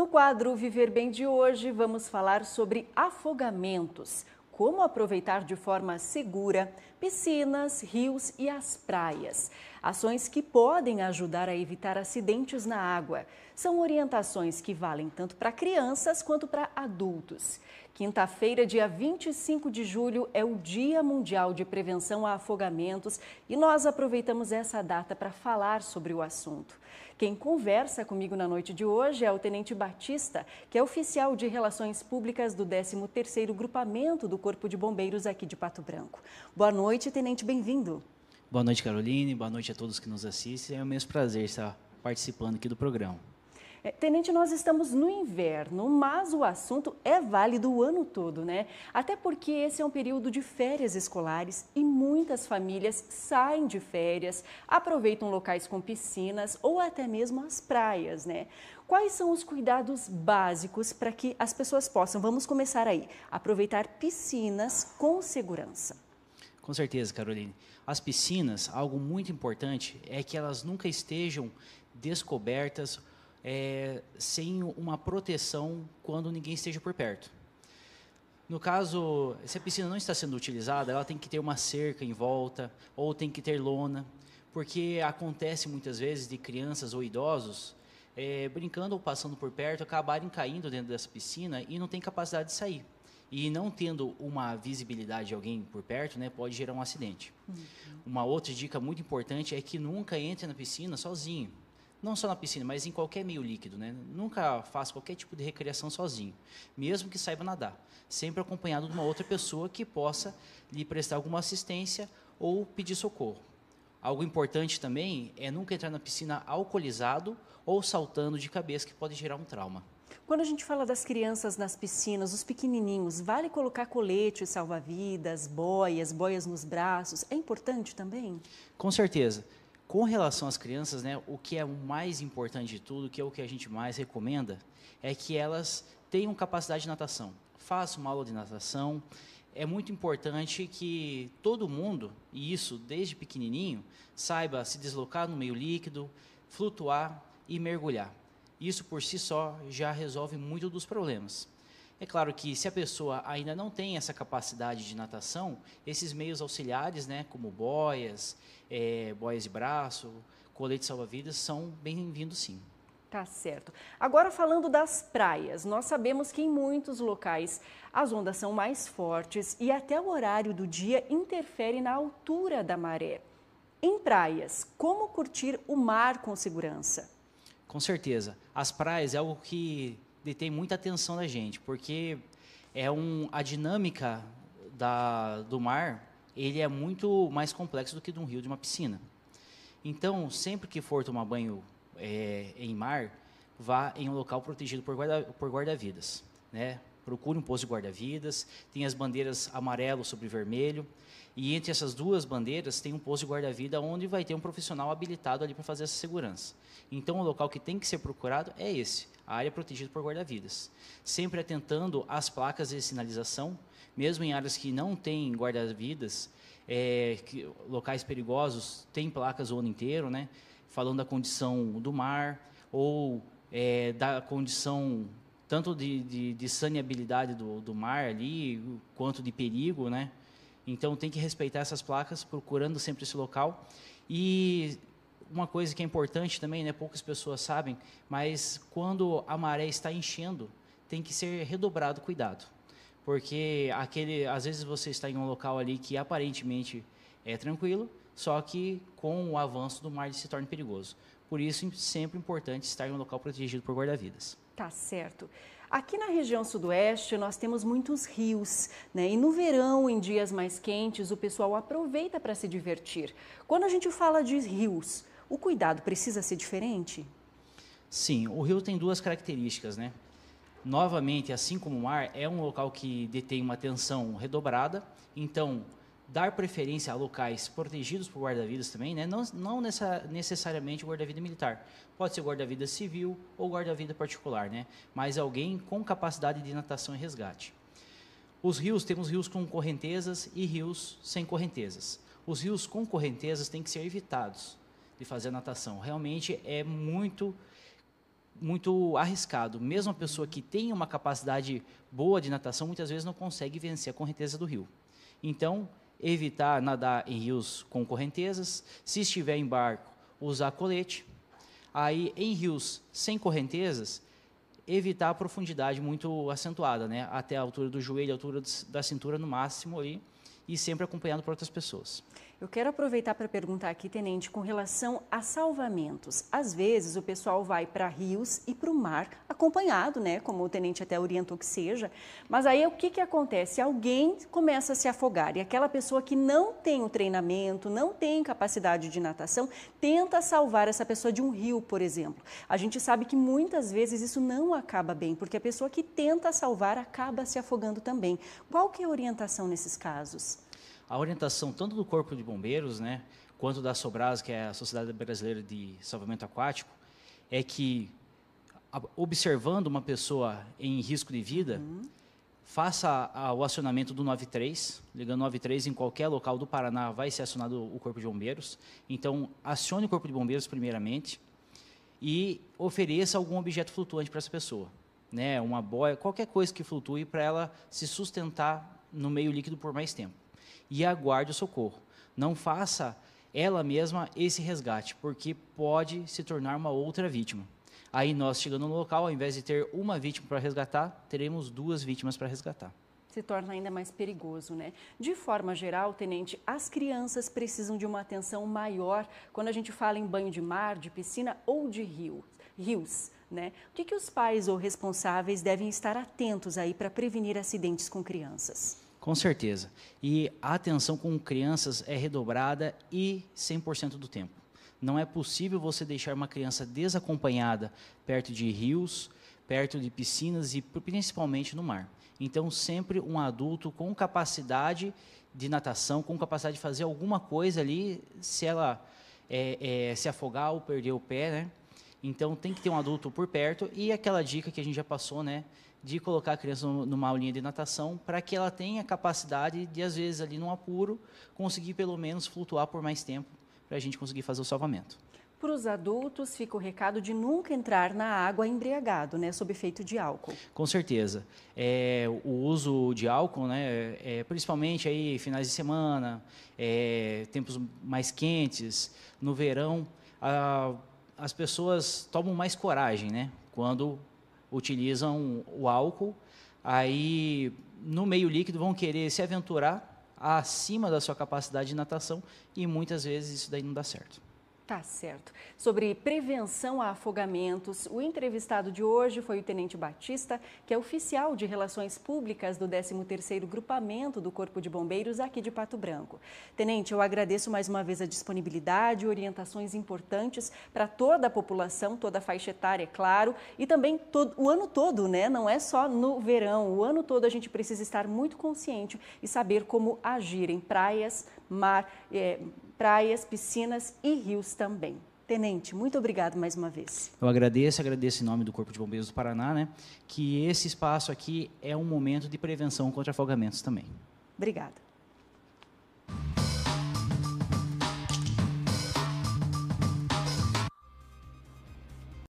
No quadro Viver Bem de hoje, vamos falar sobre afogamentos, como aproveitar de forma segura piscinas, rios e as praias. Ações que podem ajudar a evitar acidentes na água. São orientações que valem tanto para crianças quanto para adultos. Quinta-feira, dia 25 de julho, é o Dia Mundial de Prevenção a Afogamentos e nós aproveitamos essa data para falar sobre o assunto. Quem conversa comigo na noite de hoje é o Tenente Batista, que é oficial de Relações Públicas do 13º Grupamento do Corpo de Bombeiros aqui de Pato Branco. Boa noite, Tenente, bem-vindo. Boa noite, Caroline. Boa noite a todos que nos assistem. É um mesmo prazer estar participando aqui do programa. É, tenente, nós estamos no inverno, mas o assunto é válido o ano todo, né? Até porque esse é um período de férias escolares e muitas famílias saem de férias, aproveitam locais com piscinas ou até mesmo as praias, né? Quais são os cuidados básicos para que as pessoas possam, vamos começar aí, aproveitar piscinas com segurança? Com certeza, Caroline. As piscinas, algo muito importante é que elas nunca estejam descobertas é, sem uma proteção quando ninguém esteja por perto. No caso, se a piscina não está sendo utilizada, ela tem que ter uma cerca em volta ou tem que ter lona, porque acontece muitas vezes de crianças ou idosos é, brincando ou passando por perto acabarem caindo dentro dessa piscina e não tem capacidade de sair. E não tendo uma visibilidade de alguém por perto, né, pode gerar um acidente. Uhum. Uma outra dica muito importante é que nunca entre na piscina sozinho não só na piscina, mas em qualquer meio líquido, né? Nunca faça qualquer tipo de recreação sozinho, mesmo que saiba nadar. Sempre acompanhado de uma outra pessoa que possa lhe prestar alguma assistência ou pedir socorro. Algo importante também é nunca entrar na piscina alcoolizado ou saltando de cabeça, que pode gerar um trauma. Quando a gente fala das crianças nas piscinas, os pequenininhos, vale colocar colete, salva-vidas, boias, boias nos braços? É importante também? Com certeza. Com relação às crianças, né, o que é o mais importante de tudo, que é o que a gente mais recomenda, é que elas tenham capacidade de natação. Faça uma aula de natação. É muito importante que todo mundo, e isso desde pequenininho, saiba se deslocar no meio líquido, flutuar e mergulhar. Isso por si só já resolve muito dos problemas. É claro que se a pessoa ainda não tem essa capacidade de natação, esses meios auxiliares, né, como boias, é, boias de braço, colete salva-vidas, são bem-vindos sim. Tá certo. Agora falando das praias, nós sabemos que em muitos locais as ondas são mais fortes e até o horário do dia interfere na altura da maré. Em praias, como curtir o mar com segurança? Com certeza. As praias é algo que detém muita atenção da gente, porque é um, a dinâmica da, do mar ele é muito mais complexo do que de um rio, de uma piscina. Então, sempre que for tomar banho é, em mar, vá em um local protegido por, guarda, por guarda-vidas. Né? procure um posto de guarda-vidas, tem as bandeiras amarelo sobre vermelho, e entre essas duas bandeiras tem um posto de guarda-vida onde vai ter um profissional habilitado ali para fazer essa segurança. Então, o local que tem que ser procurado é esse, a área protegida por guarda-vidas. Sempre atentando às placas de sinalização, mesmo em áreas que não têm guarda-vidas, é, locais perigosos, tem placas o ano inteiro, né? falando da condição do mar ou é, da condição tanto de, de, de saneabilidade do, do mar ali, quanto de perigo, né? Então tem que respeitar essas placas, procurando sempre esse local. E uma coisa que é importante também, né, poucas pessoas sabem, mas quando a maré está enchendo, tem que ser redobrado cuidado. Porque aquele, às vezes você está em um local ali que aparentemente é tranquilo, só que com o avanço do mar ele se torna perigoso. Por isso, sempre importante estar em um local protegido por guarda-vidas. Tá certo. Aqui na região sudoeste nós temos muitos rios, né? E no verão, em dias mais quentes, o pessoal aproveita para se divertir. Quando a gente fala de rios, o cuidado precisa ser diferente? Sim, o rio tem duas características, né? Novamente, assim como o mar, é um local que detém uma tensão redobrada, então dar preferência a locais protegidos por guarda-vidas também, né? não, não nessa, necessariamente guarda-vida militar. Pode ser guarda-vida civil ou guarda-vida particular, né? mas alguém com capacidade de natação e resgate. Os rios, temos rios com correntezas e rios sem correntezas. Os rios com correntezas têm que ser evitados de fazer natação. Realmente é muito muito arriscado. Mesmo a pessoa que tem uma capacidade boa de natação, muitas vezes não consegue vencer a correnteza do rio. Então, evitar nadar em rios com correntezas, se estiver em barco, usar colete. Aí, em rios sem correntezas, evitar a profundidade muito acentuada, né? até a altura do joelho, a altura da cintura no máximo aí e sempre acompanhado por outras pessoas. Eu quero aproveitar para perguntar aqui, tenente, com relação a salvamentos. Às vezes o pessoal vai para rios e para o mar, acompanhado, né? Como o tenente até orientou que seja. Mas aí o que, que acontece? Alguém começa a se afogar e aquela pessoa que não tem o treinamento, não tem capacidade de natação, tenta salvar essa pessoa de um rio, por exemplo. A gente sabe que muitas vezes isso não acaba bem, porque a pessoa que tenta salvar acaba se afogando também. Qual que é a orientação nesses casos? a orientação tanto do Corpo de Bombeiros, né, quanto da Sobras, que é a Sociedade Brasileira de Salvamento Aquático, é que observando uma pessoa em risco de vida, uhum. faça a, o acionamento do 93, ligando 93 em qualquer local do Paraná vai ser acionado o Corpo de Bombeiros. Então, acione o Corpo de Bombeiros primeiramente e ofereça algum objeto flutuante para essa pessoa, né, uma boia, qualquer coisa que flutue para ela se sustentar no meio líquido por mais tempo e aguarde o socorro. Não faça ela mesma esse resgate, porque pode se tornar uma outra vítima. Aí nós chegando no local, ao invés de ter uma vítima para resgatar, teremos duas vítimas para resgatar. Se torna ainda mais perigoso, né? De forma geral, tenente, as crianças precisam de uma atenção maior quando a gente fala em banho de mar, de piscina ou de rio, rios, né? O que, que os pais ou responsáveis devem estar atentos aí para prevenir acidentes com crianças? Com certeza. E a atenção com crianças é redobrada e 100% do tempo. Não é possível você deixar uma criança desacompanhada perto de rios, perto de piscinas e principalmente no mar. Então, sempre um adulto com capacidade de natação, com capacidade de fazer alguma coisa ali, se ela é, é, se afogar ou perder o pé, né? Então, tem que ter um adulto por perto. E aquela dica que a gente já passou, né? de colocar a criança numa aulinha de natação para que ela tenha capacidade de, às vezes, ali num apuro, conseguir pelo menos flutuar por mais tempo para a gente conseguir fazer o salvamento. Para os adultos, fica o recado de nunca entrar na água embriagado, né, sob efeito de álcool. Com certeza. É, o uso de álcool, né, é, principalmente aí finais de semana, é, tempos mais quentes, no verão, a, as pessoas tomam mais coragem, né, quando utilizam o álcool, aí no meio líquido vão querer se aventurar acima da sua capacidade de natação e muitas vezes isso daí não dá certo. Tá certo. Sobre prevenção a afogamentos, o entrevistado de hoje foi o Tenente Batista, que é oficial de Relações Públicas do 13º Grupamento do Corpo de Bombeiros aqui de Pato Branco. Tenente, eu agradeço mais uma vez a disponibilidade, e orientações importantes para toda a população, toda a faixa etária, é claro, e também todo, o ano todo, né? Não é só no verão, o ano todo a gente precisa estar muito consciente e saber como agir em praias, mar, é, praias, piscinas e rios também. Tenente, muito obrigado mais uma vez. Eu agradeço, agradeço em nome do Corpo de Bombeiros do Paraná, né, que esse espaço aqui é um momento de prevenção contra afogamentos também. Obrigada.